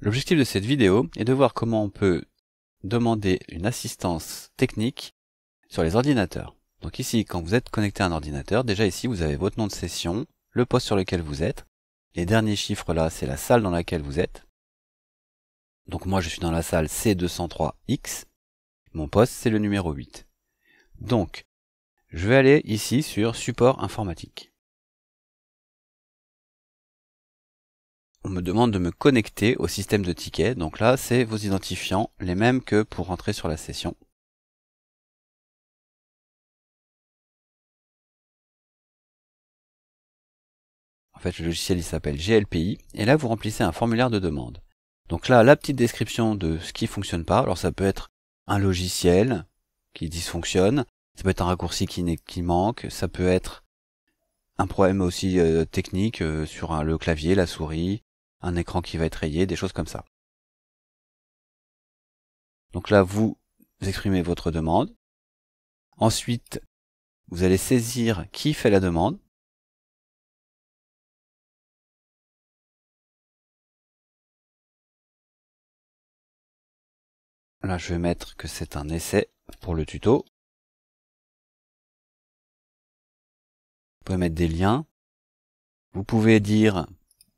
L'objectif de cette vidéo est de voir comment on peut demander une assistance technique sur les ordinateurs. Donc ici, quand vous êtes connecté à un ordinateur, déjà ici, vous avez votre nom de session, le poste sur lequel vous êtes. Les derniers chiffres là, c'est la salle dans laquelle vous êtes. Donc moi, je suis dans la salle C203X. Mon poste, c'est le numéro 8. Donc, je vais aller ici sur support informatique. on me demande de me connecter au système de tickets. Donc là, c'est vos identifiants, les mêmes que pour rentrer sur la session. En fait, le logiciel il s'appelle GLPI, et là vous remplissez un formulaire de demande. Donc là, la petite description de ce qui fonctionne pas. Alors ça peut être un logiciel qui dysfonctionne, ça peut être un raccourci qui, manque, ça peut être un problème aussi euh, technique euh, sur le clavier, la souris, un écran qui va être rayé, des choses comme ça. Donc là, vous exprimez votre demande. Ensuite, vous allez saisir qui fait la demande. Là, je vais mettre que c'est un essai pour le tuto. Vous pouvez mettre des liens. Vous pouvez dire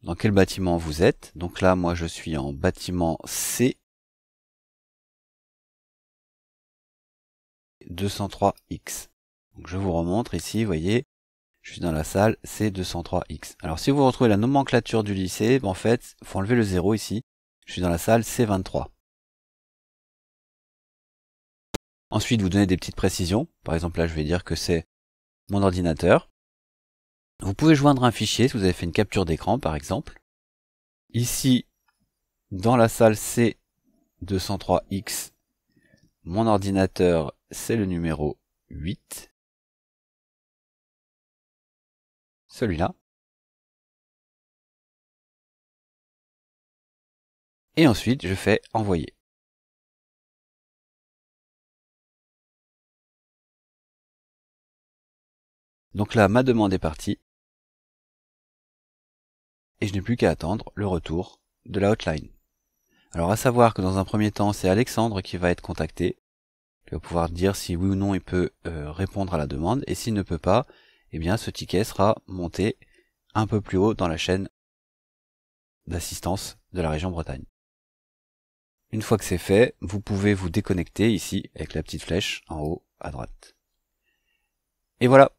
dans quel bâtiment vous êtes. Donc là, moi, je suis en bâtiment C. 203X. Donc je vous remontre ici, vous voyez, je suis dans la salle C203X. Alors si vous retrouvez la nomenclature du lycée, ben, en fait, faut enlever le 0 ici. Je suis dans la salle C23. Ensuite, vous donnez des petites précisions. Par exemple, là, je vais dire que c'est mon ordinateur. Vous pouvez joindre un fichier si vous avez fait une capture d'écran par exemple. Ici, dans la salle C203X, mon ordinateur c'est le numéro 8. Celui-là. Et ensuite, je fais envoyer. Donc là, ma demande est partie et je n'ai plus qu'à attendre le retour de la hotline. Alors à savoir que dans un premier temps, c'est Alexandre qui va être contacté. Il va pouvoir dire si oui ou non il peut euh, répondre à la demande, et s'il ne peut pas, eh bien ce ticket sera monté un peu plus haut dans la chaîne d'assistance de la région Bretagne. Une fois que c'est fait, vous pouvez vous déconnecter ici avec la petite flèche en haut à droite. Et voilà,